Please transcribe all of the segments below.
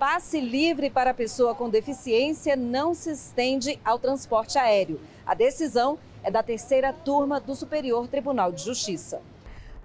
passe livre para pessoa com deficiência não se estende ao transporte aéreo. A decisão é da terceira turma do Superior Tribunal de Justiça.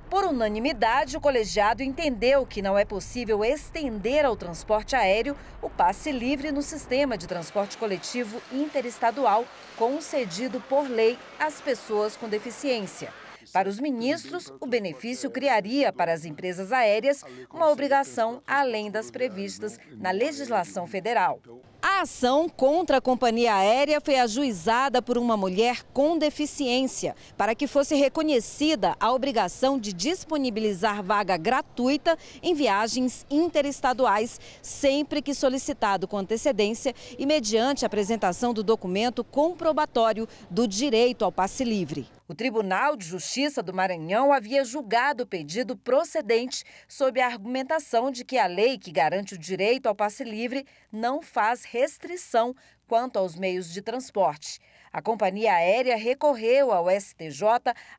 Por unanimidade, o colegiado entendeu que não é possível estender ao transporte aéreo o passe livre no sistema de transporte coletivo interestadual concedido por lei às pessoas com deficiência. Para os ministros, o benefício criaria para as empresas aéreas uma obrigação além das previstas na legislação federal. A ação contra a companhia aérea foi ajuizada por uma mulher com deficiência para que fosse reconhecida a obrigação de disponibilizar vaga gratuita em viagens interestaduais, sempre que solicitado com antecedência e mediante apresentação do documento comprobatório do direito ao passe livre. O Tribunal de Justiça do Maranhão havia julgado o pedido procedente sob a argumentação de que a lei que garante o direito ao passe livre não faz restrição quanto aos meios de transporte. A companhia aérea recorreu ao STJ,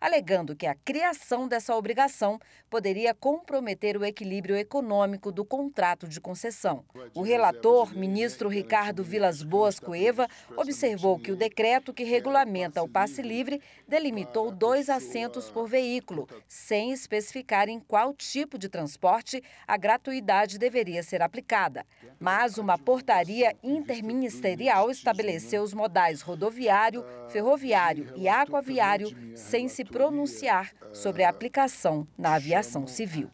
alegando que a criação dessa obrigação poderia comprometer o equilíbrio econômico do contrato de concessão. O relator, ministro Ricardo Vilas Boas Cueva, observou que o decreto que regulamenta o passe livre delimitou dois assentos por veículo, sem especificar em qual tipo de transporte a gratuidade deveria ser aplicada. Mas uma portaria interministerial estabeleceu os modais rodoviários rodoviário, ferroviário e aquaviário sem se pronunciar sobre a aplicação na aviação civil.